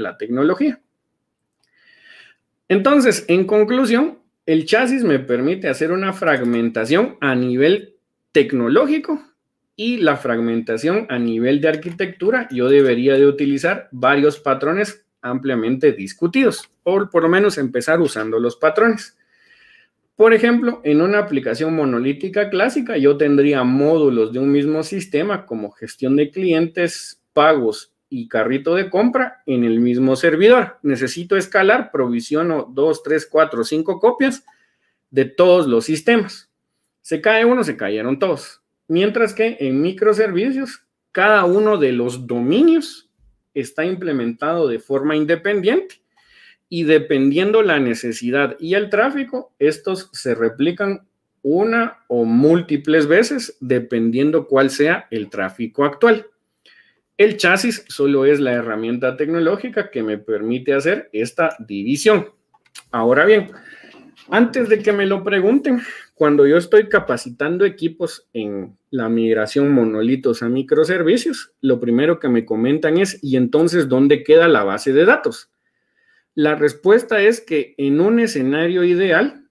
la tecnología. Entonces, en conclusión, el chasis me permite hacer una fragmentación a nivel tecnológico y la fragmentación a nivel de arquitectura. Yo debería de utilizar varios patrones ampliamente discutidos o por lo menos empezar usando los patrones. Por ejemplo, en una aplicación monolítica clásica yo tendría módulos de un mismo sistema como gestión de clientes, pagos y carrito de compra en el mismo servidor. Necesito escalar, provisiono dos, tres, cuatro, cinco copias de todos los sistemas. Se cae uno, se cayeron todos. Mientras que en microservicios, cada uno de los dominios está implementado de forma independiente y dependiendo la necesidad y el tráfico, estos se replican una o múltiples veces dependiendo cuál sea el tráfico actual. El chasis solo es la herramienta tecnológica que me permite hacer esta división. Ahora bien, antes de que me lo pregunten, cuando yo estoy capacitando equipos en la migración monolitos a microservicios, lo primero que me comentan es, ¿y entonces dónde queda la base de datos? La respuesta es que en un escenario ideal,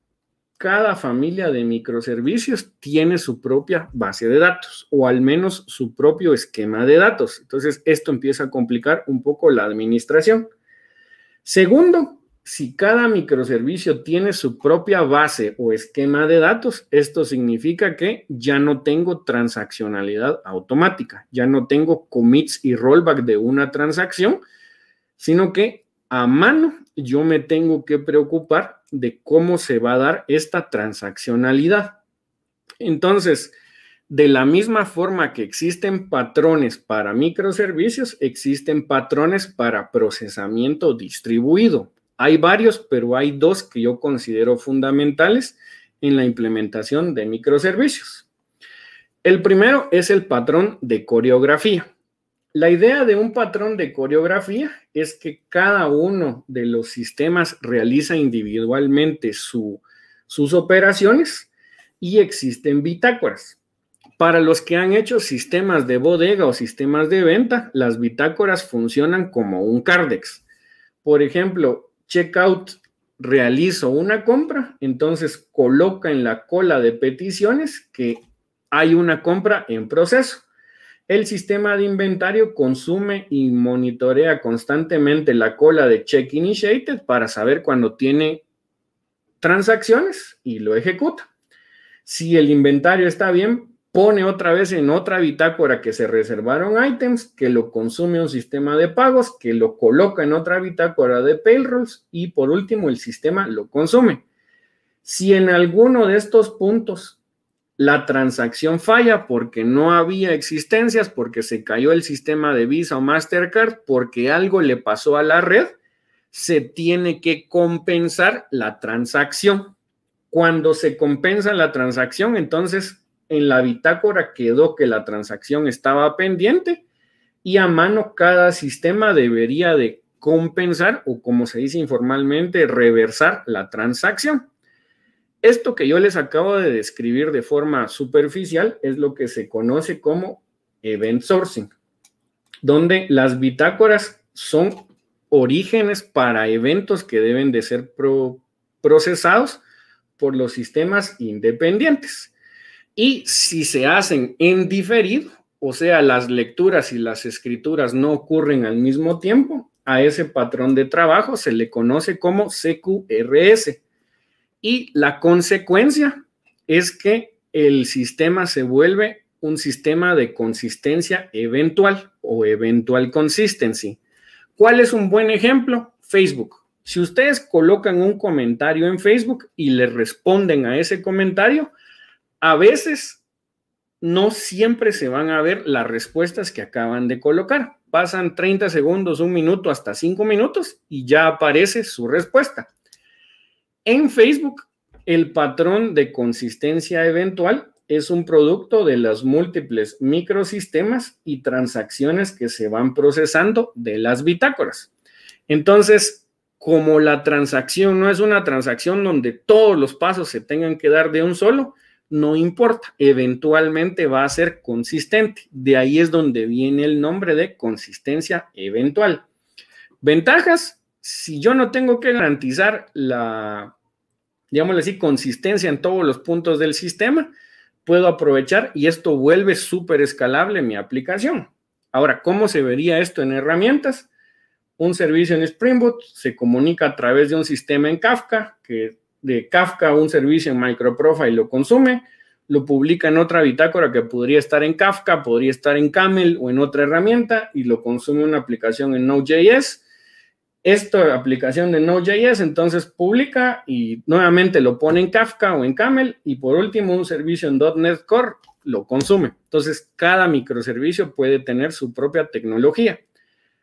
cada familia de microservicios tiene su propia base de datos o al menos su propio esquema de datos. Entonces, esto empieza a complicar un poco la administración. Segundo, si cada microservicio tiene su propia base o esquema de datos, esto significa que ya no tengo transaccionalidad automática, ya no tengo commits y rollback de una transacción, sino que a mano, yo me tengo que preocupar de cómo se va a dar esta transaccionalidad. Entonces, de la misma forma que existen patrones para microservicios, existen patrones para procesamiento distribuido. Hay varios, pero hay dos que yo considero fundamentales en la implementación de microservicios. El primero es el patrón de coreografía. La idea de un patrón de coreografía es que cada uno de los sistemas realiza individualmente sus operaciones y existen bitácoras. Para los que han hecho sistemas de bodega o sistemas de venta, las bitácoras funcionan como un cardex. Por ejemplo, checkout realizo una compra, entonces coloca en la cola de peticiones que hay una compra en proceso. El sistema de inventario consume y monitorea constantemente la cola de Check Initiated para saber cuando tiene transacciones y lo ejecuta. Si el inventario está bien, pone otra vez en otra bitácora que se reservaron items, que lo consume un sistema de pagos, que lo coloca en otra bitácora de payrolls y por último el sistema lo consume. Si en alguno de estos puntos la transacción falla porque no había existencias, porque se cayó el sistema de Visa o Mastercard, porque algo le pasó a la red, se tiene que compensar la transacción. Cuando se compensa la transacción, entonces en la bitácora quedó que la transacción estaba pendiente y a mano cada sistema debería de compensar o como se dice informalmente, reversar la transacción. Esto que yo les acabo de describir de forma superficial es lo que se conoce como event sourcing, donde las bitácoras son orígenes para eventos que deben de ser procesados por los sistemas independientes. Y si se hacen en diferido, o sea, las lecturas y las escrituras no ocurren al mismo tiempo, a ese patrón de trabajo se le conoce como CQRS y la consecuencia es que el sistema se vuelve un sistema de consistencia eventual o eventual consistency. ¿Cuál es un buen ejemplo? Facebook. Si ustedes colocan un comentario en Facebook y le responden a ese comentario, a veces no siempre se van a ver las respuestas que acaban de colocar. Pasan 30 segundos, un minuto, hasta 5 minutos y ya aparece su respuesta. En Facebook, el patrón de consistencia eventual es un producto de las múltiples microsistemas y transacciones que se van procesando de las bitácoras. Entonces, como la transacción no es una transacción donde todos los pasos se tengan que dar de un solo, no importa, eventualmente va a ser consistente. De ahí es donde viene el nombre de consistencia eventual. Ventajas, si yo no tengo que garantizar la, digámoslo así, consistencia en todos los puntos del sistema, puedo aprovechar y esto vuelve súper escalable mi aplicación. Ahora, ¿cómo se vería esto en herramientas? Un servicio en Spring Boot se comunica a través de un sistema en Kafka, que de Kafka un servicio en MicroProfile lo consume, lo publica en otra bitácora que podría estar en Kafka, podría estar en Camel o en otra herramienta y lo consume una aplicación en Node.js esta aplicación de Node.js entonces publica y nuevamente lo pone en Kafka o en Camel y por último un servicio en .NET Core lo consume. Entonces cada microservicio puede tener su propia tecnología,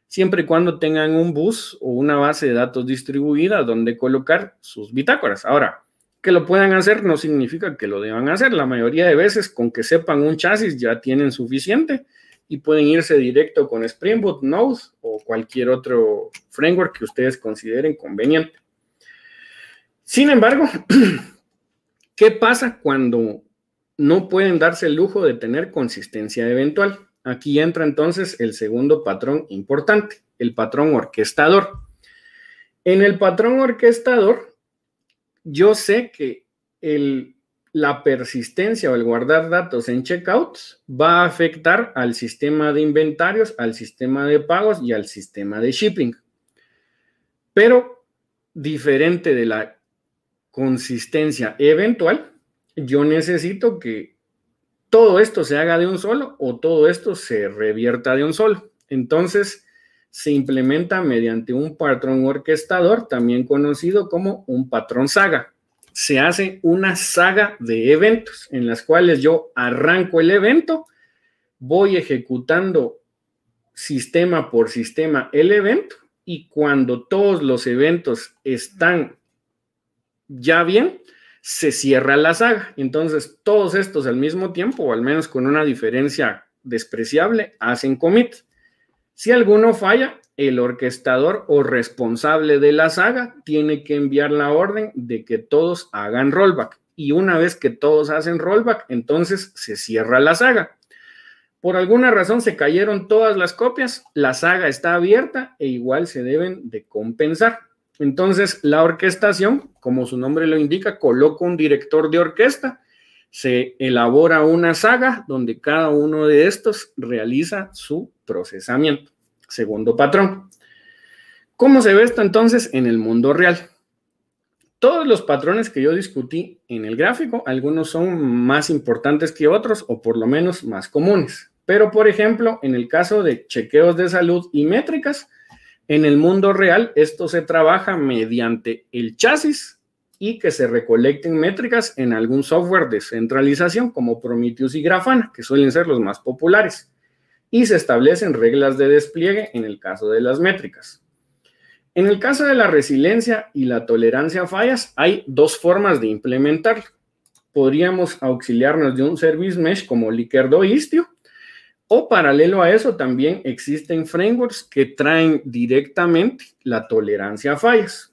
siempre y cuando tengan un bus o una base de datos distribuida donde colocar sus bitácoras. Ahora, que lo puedan hacer no significa que lo deban hacer. La mayoría de veces con que sepan un chasis ya tienen suficiente y pueden irse directo con Spring Boot, Node o cualquier otro framework que ustedes consideren conveniente. Sin embargo, ¿qué pasa cuando no pueden darse el lujo de tener consistencia eventual? Aquí entra entonces el segundo patrón importante, el patrón orquestador. En el patrón orquestador, yo sé que el la persistencia o el guardar datos en checkouts va a afectar al sistema de inventarios, al sistema de pagos y al sistema de shipping. Pero diferente de la consistencia eventual, yo necesito que todo esto se haga de un solo o todo esto se revierta de un solo. Entonces, se implementa mediante un patrón orquestador, también conocido como un patrón saga se hace una saga de eventos en las cuales yo arranco el evento, voy ejecutando sistema por sistema el evento y cuando todos los eventos están ya bien, se cierra la saga. Entonces, todos estos al mismo tiempo, o al menos con una diferencia despreciable, hacen commit. Si alguno falla, el orquestador o responsable de la saga tiene que enviar la orden de que todos hagan rollback. Y una vez que todos hacen rollback, entonces se cierra la saga. Por alguna razón se cayeron todas las copias, la saga está abierta e igual se deben de compensar. Entonces, la orquestación, como su nombre lo indica, coloca un director de orquesta se elabora una saga donde cada uno de estos realiza su procesamiento. Segundo patrón. ¿Cómo se ve esto entonces en el mundo real? Todos los patrones que yo discutí en el gráfico, algunos son más importantes que otros o por lo menos más comunes. Pero, por ejemplo, en el caso de chequeos de salud y métricas, en el mundo real esto se trabaja mediante el chasis, y que se recolecten métricas en algún software de centralización como Prometheus y Grafana, que suelen ser los más populares, y se establecen reglas de despliegue en el caso de las métricas. En el caso de la resiliencia y la tolerancia a fallas, hay dos formas de implementarlo. Podríamos auxiliarnos de un service mesh como o Istio, o paralelo a eso, también existen frameworks que traen directamente la tolerancia a fallas.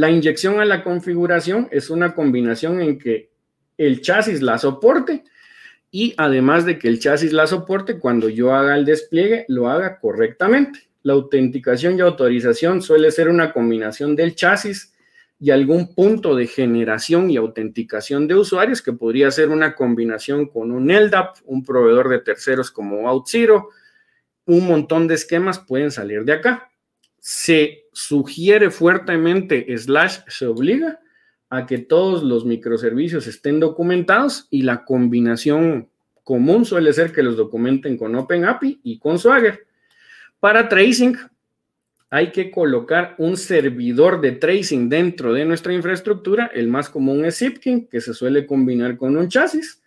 La inyección a la configuración es una combinación en que el chasis la soporte y además de que el chasis la soporte, cuando yo haga el despliegue, lo haga correctamente. La autenticación y autorización suele ser una combinación del chasis y algún punto de generación y autenticación de usuarios que podría ser una combinación con un LDAP, un proveedor de terceros como OutZero, un montón de esquemas pueden salir de acá se sugiere fuertemente, slash, se obliga a que todos los microservicios estén documentados y la combinación común suele ser que los documenten con OpenAPI y con Swagger. Para tracing, hay que colocar un servidor de tracing dentro de nuestra infraestructura. El más común es Zipkin, que se suele combinar con un chasis.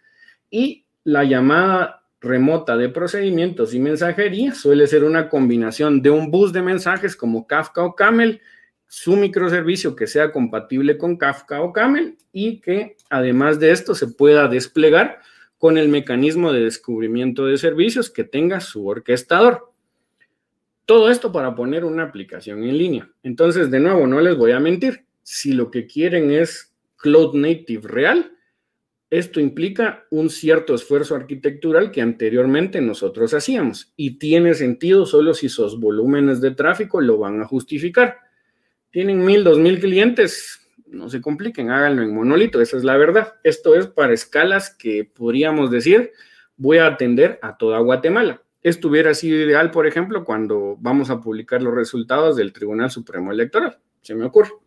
Y la llamada remota de procedimientos y mensajería suele ser una combinación de un bus de mensajes como Kafka o Camel, su microservicio que sea compatible con Kafka o Camel y que además de esto se pueda desplegar con el mecanismo de descubrimiento de servicios que tenga su orquestador. Todo esto para poner una aplicación en línea. Entonces, de nuevo, no les voy a mentir, si lo que quieren es cloud native real, esto implica un cierto esfuerzo arquitectural que anteriormente nosotros hacíamos y tiene sentido solo si esos volúmenes de tráfico lo van a justificar. Tienen mil, dos mil clientes, no se compliquen, háganlo en monolito, esa es la verdad. Esto es para escalas que podríamos decir voy a atender a toda Guatemala. Esto hubiera sido ideal, por ejemplo, cuando vamos a publicar los resultados del Tribunal Supremo Electoral, se me ocurre.